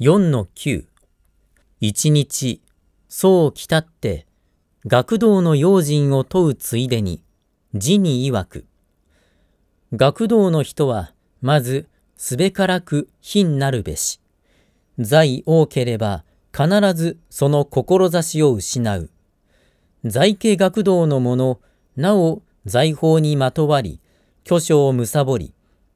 4の9一日そう来たって学童の用心を問うついでに字に曰く学童の人はまずすべからく品なるべし財多ければ必ずその志を失う財家学童の者なお財宝にまとわり巨匠をむさぼり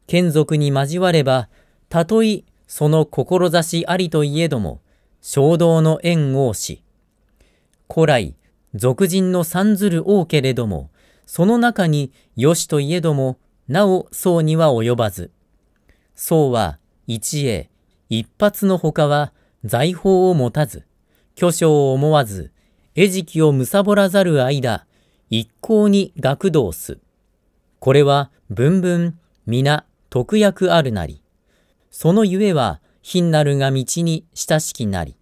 眷属に交わればたとえその志ありといえども、衝動の縁王子。古来、俗人の三ずる王けれども、その中によしといえども、なお僧には及ばず。僧は一英、一発のほかは財宝を持たず、巨匠を思わず、餌食を貪らざる間、一向に学道す。これは文々皆特約あるなり。そのゆえは、貧なるが道に親しきなり。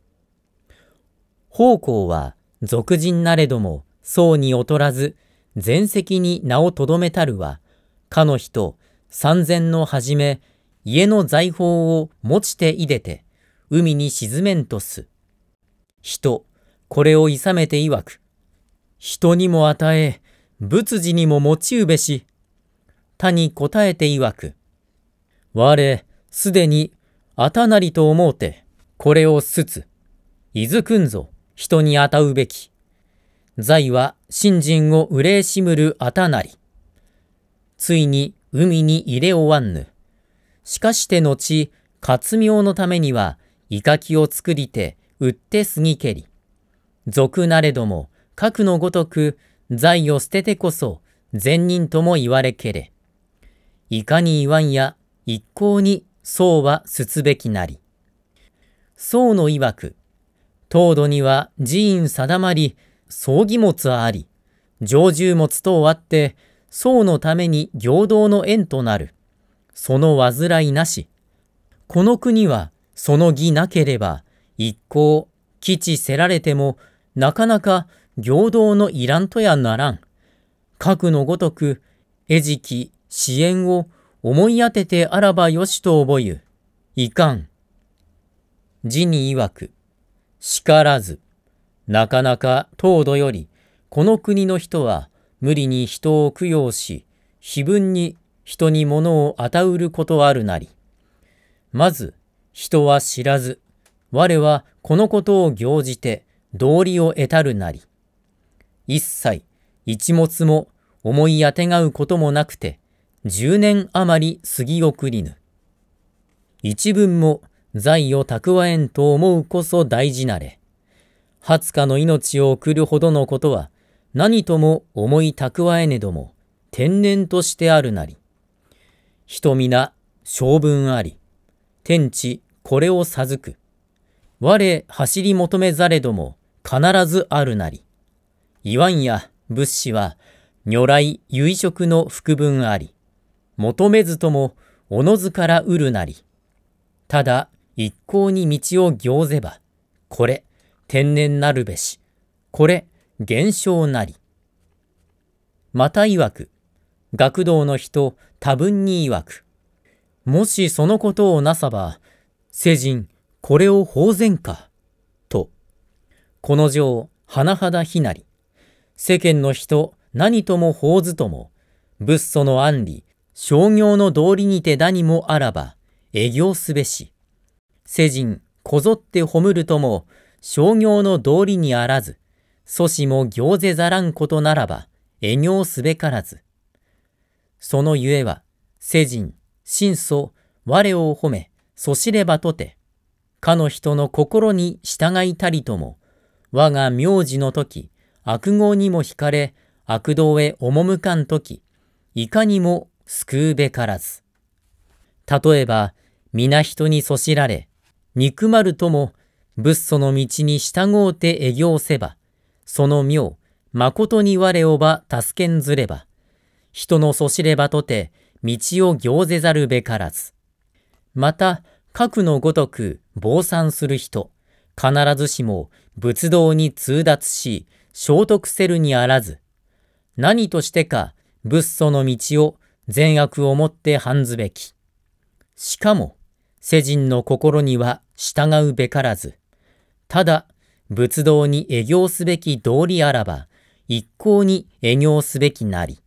奉公は、俗人なれども、僧に劣らず、全席に名をとどめたるは、かの人、三千のはじめ、家の財宝を持ちていでて、海に沈めんとす。人、これをいさめていわく。人にも与え、仏事にも持ちうべし。他に答えていわく。我、すでにあたなりと思うて、これをすつ、いずくんぞ、人にあたうべき。財は信心を憂しむるあたなり。ついに海に入れおわんぬ。しかして後、活妙のためには、いかきを作りて、売ってすぎけり。俗なれども、核のごとく、財を捨ててこそ、善人とも言われけれ。いかに言わんや、一向に僧はすつべきなり。僧の曰く、凍土には寺院定まり、葬儀物あり、常住物終あって、僧のために行等の縁となる。その煩いなし。この国は、その義なければ、一向、基地せられても、なかなか行等のいらんとやならん。核のごとく、餌食、支援を思い当ててあらばよしと覚ゆ、いかん。字に曰く、叱らず、なかなか東土より、この国の人は無理に人を供養し、非分に人に物をあたうることあるなり。まず、人は知らず、我はこのことを行じて、道理を得たるなり。一切、一物も思い当てがうこともなくて、10年余り過ぎ送りぬ。一文も財を蓄えんと思うこそ大事なれ。二十日の命を送るほどのことは、何とも思い蓄えねども、天然としてあるなり。人皆、性分あり。天地、これを授く。我、走り求めざれども、必ずあるなり。言わんや、物資は、如来、由衣食の福分あり。求めずともおのずからうるなり。ただ一向に道を行ぜば、これ天然なるべし、これ現象なり。また曰く、学童の人多分に曰く、もしそのことをなさば、世人これを法然か、と。この上、甚だ非なり。世間の人何とも法ずとも、仏祖の安理、商業の道理にて何もあらば、営業すべし。世人、こぞって褒るとも、商業の道理にあらず、祖師も行ぜざらんことならば、営業すべからず。そのゆえは、世人、真祖、我を褒め、祖しればとて、かの人の心に従いたりとも、我が名字の時、悪号にも惹かれ、悪道へ赴かん時、いかにも救うべからず。例えば、皆人にそしられ、憎まるとも、仏祖の道に従うて営業せば、その妙、誠に我をば助けんずれば、人のそしればとて、道を行ぜざるべからず。また、核のごとく、坊散する人、必ずしも仏道に通達し、聖徳せるにあらず、何としてか、仏祖の道を善悪をもって判ずべき。しかも、世人の心には従うべからず、ただ、仏道に営業すべき道理あらば、一向に営業すべきなり。